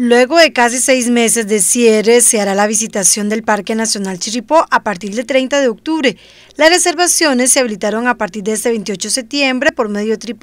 Luego de casi seis meses de cierre, se hará la visitación del Parque Nacional Chiripó a partir del 30 de octubre. Las reservaciones se habilitaron a partir de este 28 de septiembre por medio de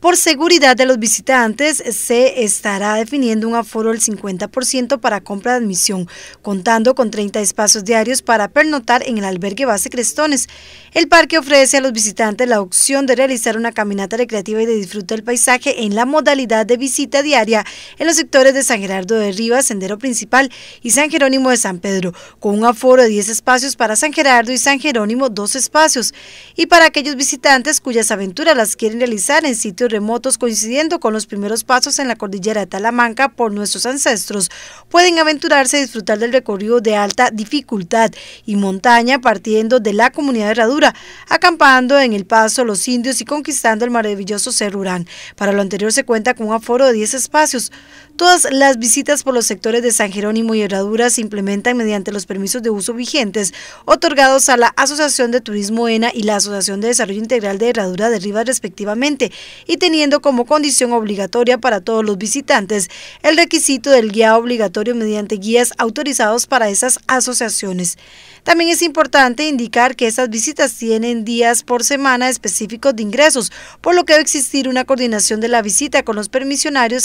Por seguridad de los visitantes, se estará definiendo un aforo del 50% para compra de admisión, contando con 30 espacios diarios para pernotar en el albergue base Crestones. El parque ofrece a los visitantes la opción de realizar una caminata recreativa y de disfrute del paisaje en la modalidad de visitación visita diaria en los sectores de San Gerardo de Rivas, Sendero Principal y San Jerónimo de San Pedro, con un aforo de 10 espacios para San Gerardo y San Jerónimo, dos espacios, y para aquellos visitantes cuyas aventuras las quieren realizar en sitios remotos coincidiendo con los primeros pasos en la cordillera de Talamanca por nuestros ancestros, pueden aventurarse a disfrutar del recorrido de alta dificultad y montaña partiendo de la comunidad de Herradura, acampando en el paso Los Indios y conquistando el maravilloso Cerro Urán. Para lo anterior se cuenta con un aforo foro de 10 espacios. Todas las visitas por los sectores de San Jerónimo y Herradura se implementan mediante los permisos de uso vigentes otorgados a la Asociación de Turismo ENA y la Asociación de Desarrollo Integral de Herradura de Rivas respectivamente y teniendo como condición obligatoria para todos los visitantes el requisito del guía obligatorio mediante guías autorizados para esas asociaciones. También es importante indicar que estas visitas tienen días por semana específicos de ingresos, por lo que debe existir una coordinación de la visita con los permisos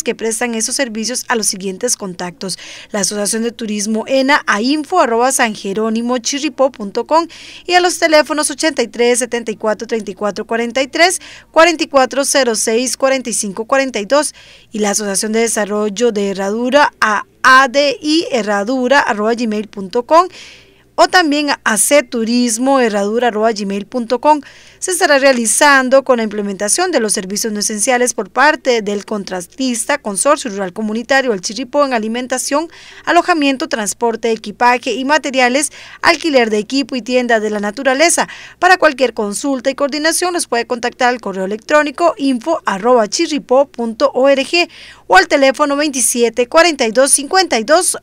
que prestan esos servicios a los siguientes contactos. La Asociación de Turismo ENA a info arroba san .com, y a los teléfonos 83 74 34 43 44 06 45 42 y la Asociación de Desarrollo de Herradura a adiherradura arroba gmail.com o también a cturismoherradura.gmail.com. Se estará realizando con la implementación de los servicios no esenciales por parte del contratista Consorcio Rural Comunitario El en alimentación, alojamiento, transporte, equipaje y materiales, alquiler de equipo y tienda de la naturaleza. Para cualquier consulta y coordinación nos puede contactar al correo electrónico info arroba o al teléfono 27 42 52